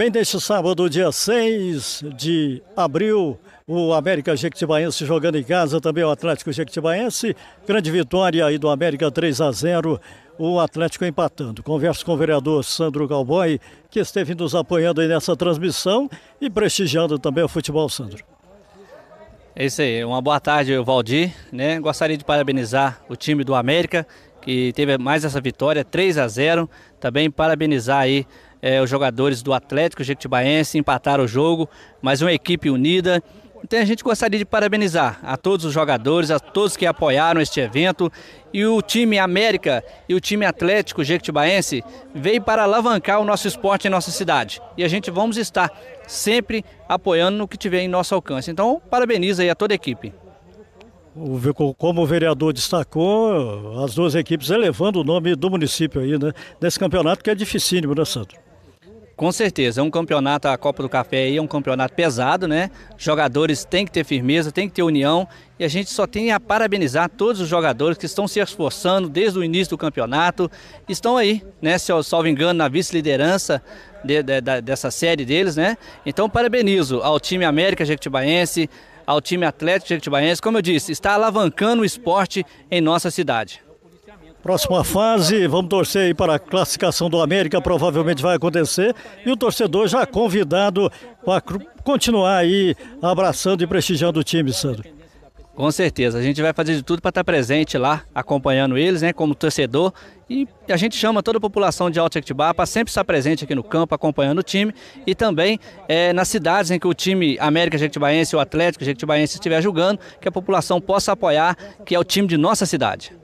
Bem, neste sábado, dia 6 de abril, o América Jequitibaense jogando em casa, também o Atlético Jequitibaense. Grande vitória aí do América 3 a 0 o Atlético empatando. Converso com o vereador Sandro Galboi, que esteve nos apoiando aí nessa transmissão e prestigiando também o futebol, Sandro. É isso aí, uma boa tarde, Valdir. Né? Gostaria de parabenizar o time do América, que teve mais essa vitória, 3 a 0 Também parabenizar aí é, os jogadores do Atlético Jequitibaense empataram o jogo, mas uma equipe unida. Então a gente gostaria de parabenizar a todos os jogadores, a todos que apoiaram este evento. E o time América e o time Atlético Jequitibaense veio para alavancar o nosso esporte em nossa cidade. E a gente vamos estar sempre apoiando no que tiver em nosso alcance. Então, parabeniza aí a toda a equipe. Como o vereador destacou, as duas equipes elevando o nome do município aí, né? Nesse campeonato que é dificílimo, né, Sandro? Com certeza, é um campeonato, a Copa do Café aí é um campeonato pesado, né? Jogadores têm que ter firmeza, têm que ter união e a gente só tem a parabenizar todos os jogadores que estão se esforçando desde o início do campeonato, estão aí, né? Se eu salvo engano, na vice-liderança de, de, de, dessa série deles, né? Então parabenizo ao time América Jequitibaense, ao time Atlético Jequitibaense, como eu disse, está alavancando o esporte em nossa cidade. Próxima fase, vamos torcer aí para a classificação do América, provavelmente vai acontecer. E o torcedor já convidado para continuar aí abraçando e prestigiando o time, Sandro. Com certeza, a gente vai fazer de tudo para estar presente lá, acompanhando eles, né, como torcedor. E a gente chama toda a população de Alto Bar para sempre estar presente aqui no campo, acompanhando o time. E também é, nas cidades em que o time América Jequitibaense ou Atlético Jequitibaense estiver jogando, que a população possa apoiar, que é o time de nossa cidade.